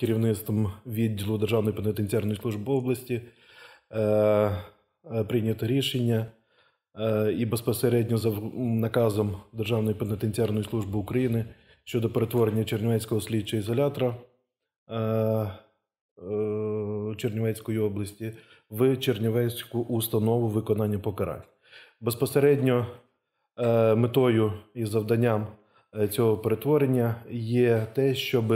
керівництвом відділу Державної пенітенціарної служби області е, е, прийнято рішення е, і безпосередньо за наказом Державної пенітенціарної служби України щодо перетворення Чернівецького слідчого ізолятора Чернівецької області в Чернівецьку установу виконання покарань. Безпосередньо метою і завданням цього перетворення є те, щоб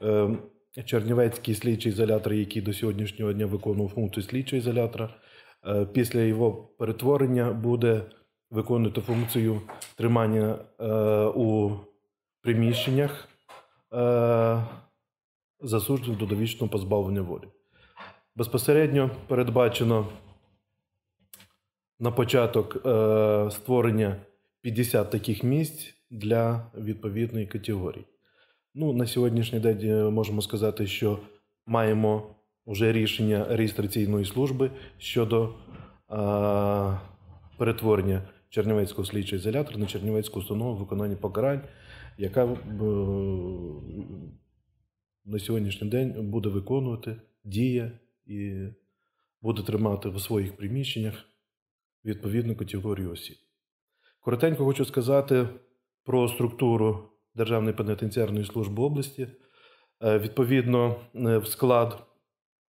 ем, Чернівецький слідчий ізолятор, який до сьогоднішнього дня виконував функцію слідчого ізолятора, е, після його перетворення буде виконувати функцію тримання е, у приміщеннях е, засуджених до довічного позбавлення волі. Безпосередньо передбачено на початок створення 50 таких місць для відповідної категорії. Ну, на сьогоднішній день е, можемо сказати, що маємо вже рішення реєстраційної служби щодо е, перетворення Чернівецького слідчого ізолятора на Чернівецьку установу виконання покарань, яка е, на сьогоднішній день буде виконувати діє і буде тримати в своїх приміщеннях відповідну категорію осіб. Коротенько хочу сказати про структуру. Державної пенітенціарної служби області. Е, відповідно, е, в склад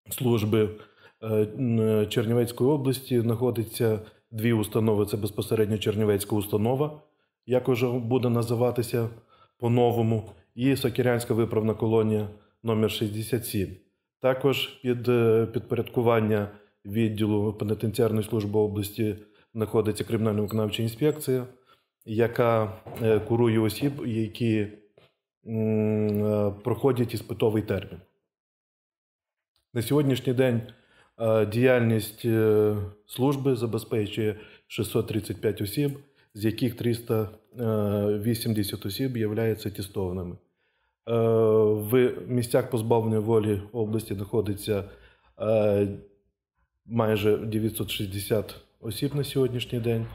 служби е, Чернівецької області знаходиться дві установи. Це безпосередньо Чернівецька установа, якож буде називатися по-новому, і Сокірянська виправна колонія номер 67 Також під підпорядкування відділу пенітенціарної служби області знаходиться кримінально-виконавча інспекція яка е, курує осіб, які е, проходять іспитовий термін. На сьогоднішній день е, діяльність служби забезпечує 635 осіб, з яких 380 осіб являються тестованими. В місцях позбавлення волі області знаходиться майже 960 осіб на сьогоднішній день.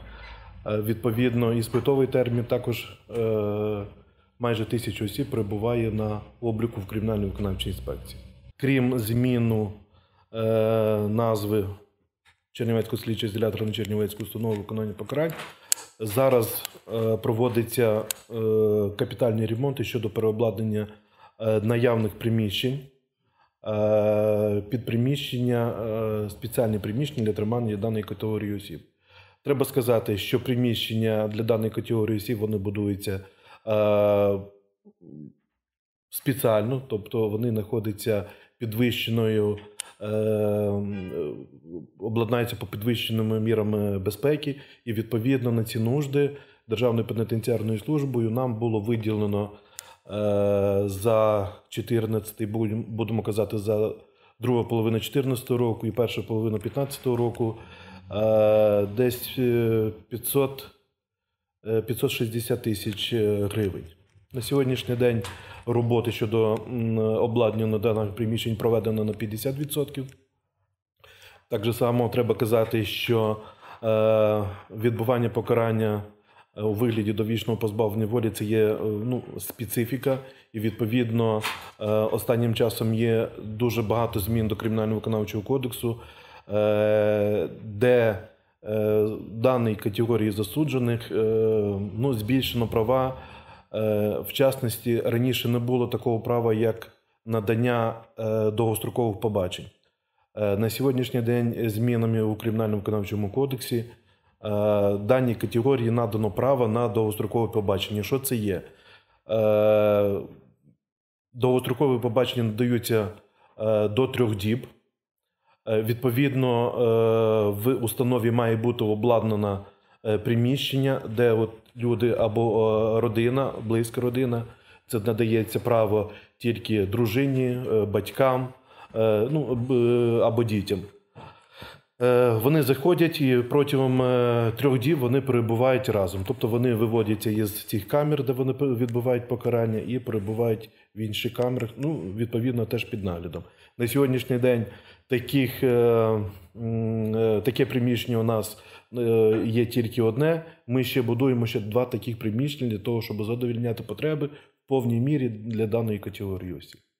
Е, відповідно, іспитовий термін також е, майже тисячу осіб перебуває на обліку в кримінальній виконавчій інспекції. Крім зміну е, назви Чернівецького слідчого ізолятора на Чернівецьку установу виконання покарань. Зараз проводиться капітальні ремонти щодо переобладнання наявних приміщень під приміщення, спеціальні приміщення для тримання даної категорії осіб. Треба сказати, що приміщення для даної категорії осіб вони будуються е, спеціально, тобто вони знаходяться підвищеною, е, обладнаються по підвищеними мірами безпеки, і відповідно на ці нужди Державною пенітенціарною службою нам було виділено е, за 14, будемо казати, за другу половину 14 року і першу половину 15 року. Е, десь 500 е, 560 е, тисяч гривень. На сьогоднішній день роботи щодо обладнання даних приміщень проведено на 50%. Так само треба казати, що відбування покарання у вигляді довічного позбавлення волі це є ну, специфіка, і відповідно останнім часом є дуже багато змін до кримінально-виконавчого кодексу. Е, де е, даній категорії засуджених е, ну, збільшено права. В частності, раніше не було такого права, як надання довгострокових побачень. На сьогоднішній день змінами у кримінально-виконавчому кодексі даній категорії надано право на довгострокове побачення. Що це є? Довгострокові побачення надаються до трьох діб Е, відповідно, е, в установі має бути обладнане приміщення, де от люди або е, родина, близька родина. Це надається право тільки дружині, батькам ну, або дітям. Е, вони заходять і протягом е, трьох діб вони перебувають разом. Тобто вони виводяться із цих камер, де вони відбувають покарання, і перебувають в інших камерах. Ну, відповідно, теж під наглядом. На сьогоднішній день таких, е, таке приміщення у нас є тільки одне. Ми ще будуємо ще два таких приміщення для того, щоб задовільняти потреби в повній мірі для даної категорії осіб.